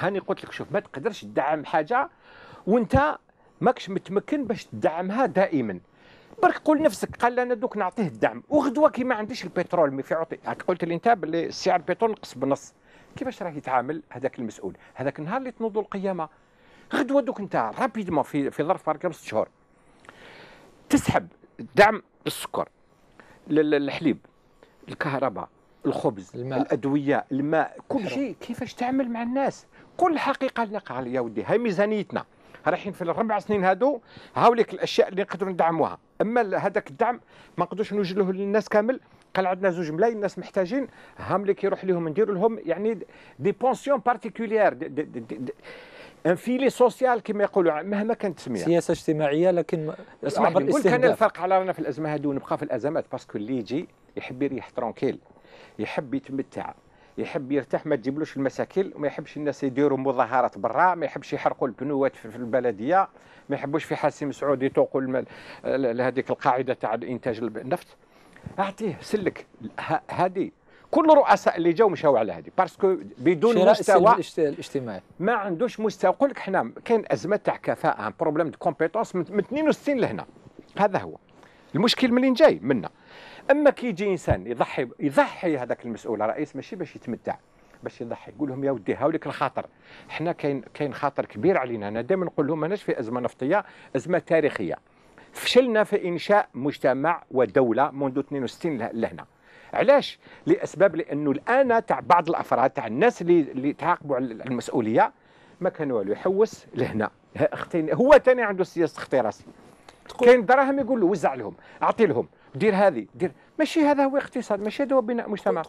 هاني قلت لك شوف ما تقدرش تدعم حاجه وانت ماكش متمكن باش تدعمها دائما برك قول نفسك قال انا دوك نعطيه الدعم وغدوه كي ما عنديش البترول مي في عطي قلت لي انت باللي سعر البترول نقص بنص كيفاش راه يتعامل هذاك المسؤول هذاك النهار اللي تنوضوا القيامه غدوه دوك انت رابيدمون في في ظرف برك خمس شهور تسحب دعم السكر الحليب الكهرباء الخبز الماء. الادويه الماء كل شيء كيفاش تعمل مع الناس كل الحقيقه اللي على يا ودي هاي ميزانيتنا رايحين في الربع سنين هادو هاوليك الاشياء اللي نقدروا ندعموها اما هذاك الدعم ما نقدروش نوجدوه للناس كامل قال عندنا زوج ملايين الناس محتاجين هام اللي كيروح لهم ندير لهم يعني دي بونسيون بارتيكولير ان فيلي سوسيال كما يقولوا مهما كانت التسميه سياسه اجتماعيه لكن اسمع آه، نقول كان الفرق على رانا في الازمه هذو نبقى في الازمات باسكو اللي يجي يحب يريح ترونكيل يحب يتمتع يحب يرتاح ما تجيبلوش المشاكل ما يحبش الناس يديروا مظاهرات برا ما يحبش يحرقوا البنوات في البلديه ما يحبوش في حاسم سعود يطوقوا لهذيك القاعده تاع انتاج النفط اعطيه سلك هذه كل الرؤساء اللي جاوا مشاو على هذه باسكو بدون مستوى الاجتماعي ما عندوش مستوى نقول لك حنا كاين ازمه تاع كفاءه بروبليم دو كومبيتونس من 62 لهنا هذا هو المشكل منين جاي منا اما كيجي انسان يضحي يضحي هذاك المسؤول رئيس ماشي باش يتمتع باش يضحي يقول لهم يا ودي هاوليك الخاطر حنا كاين كاين خاطر كبير علينا انا دائما نقول لهم ماناش في ازمه نفطيه ازمه تاريخيه فشلنا في انشاء مجتمع ودوله منذ 62 لهنا علاش لاسباب لانه الان تاع بعض الافراد تاع الناس اللي اللي تعاقبوا على المسؤوليه ما كان والو يحوس لهنا اختين هو ثاني عنده سياسه اختراسي كاين دراهم يقول له وزع لهم اعطي لهم دير هذه دير ماشي هذا هو اقتصاد ماشي هذا هو بناء مجتمع